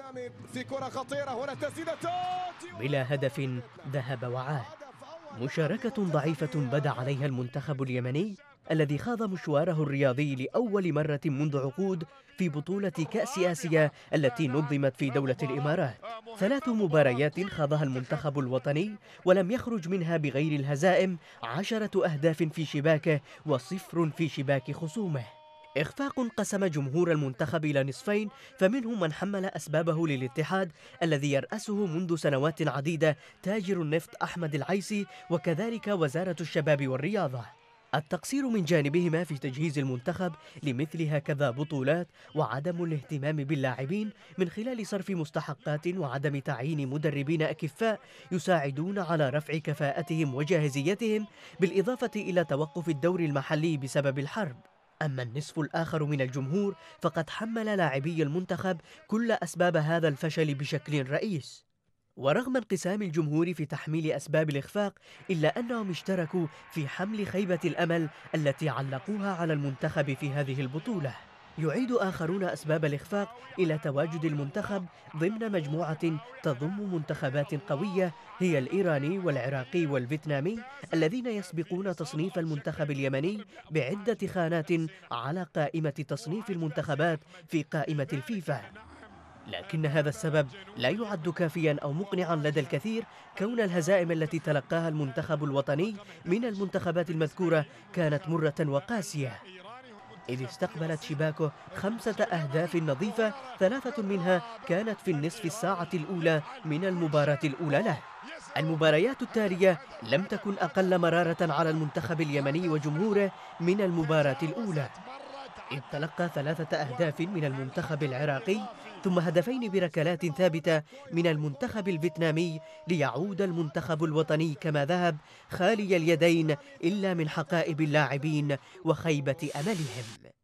الإسلامي في كرة خطيرة هنا تسديدة بلا هدف ذهب وعاد مشاركة ضعيفة بدا عليها المنتخب اليمني الذي خاض مشواره الرياضي لأول مرة منذ عقود في بطولة كأس آسيا التي نظمت في دولة الإمارات ثلاث مباريات خاضها المنتخب الوطني ولم يخرج منها بغير الهزائم عشرة أهداف في شباكه وصفر في شباك خصومه إخفاق قسم جمهور المنتخب إلى نصفين فمنهم من حمل أسبابه للاتحاد الذي يرأسه منذ سنوات عديدة تاجر النفط أحمد العيسي وكذلك وزارة الشباب والرياضة التقصير من جانبهما في تجهيز المنتخب لمثل هكذا بطولات وعدم الاهتمام باللاعبين من خلال صرف مستحقات وعدم تعيين مدربين أكفاء يساعدون على رفع كفاءتهم وجاهزيتهم بالإضافة إلى توقف الدور المحلي بسبب الحرب أما النصف الآخر من الجمهور فقد حمل لاعبي المنتخب كل أسباب هذا الفشل بشكل رئيس ورغم انقسام الجمهور في تحميل أسباب الإخفاق إلا أنهم اشتركوا في حمل خيبة الأمل التي علقوها على المنتخب في هذه البطولة يعيد آخرون أسباب الإخفاق إلى تواجد المنتخب ضمن مجموعة تضم منتخبات قوية هي الإيراني والعراقي والفيتنامي الذين يسبقون تصنيف المنتخب اليمني بعدة خانات على قائمة تصنيف المنتخبات في قائمة الفيفا لكن هذا السبب لا يعد كافيا أو مقنعا لدى الكثير كون الهزائم التي تلقاها المنتخب الوطني من المنتخبات المذكورة كانت مرة وقاسية إذ استقبلت شباكه خمسة أهداف نظيفة ثلاثة منها كانت في النصف الساعة الأولى من المباراة الأولى له المباريات التالية لم تكن أقل مرارة على المنتخب اليمني وجمهوره من المباراة الأولى إذ تلقى ثلاثة أهداف من المنتخب العراقي ثم هدفين بركلات ثابتة من المنتخب الفيتنامي ليعود المنتخب الوطني كما ذهب خالي اليدين إلا من حقائب اللاعبين وخيبة أملهم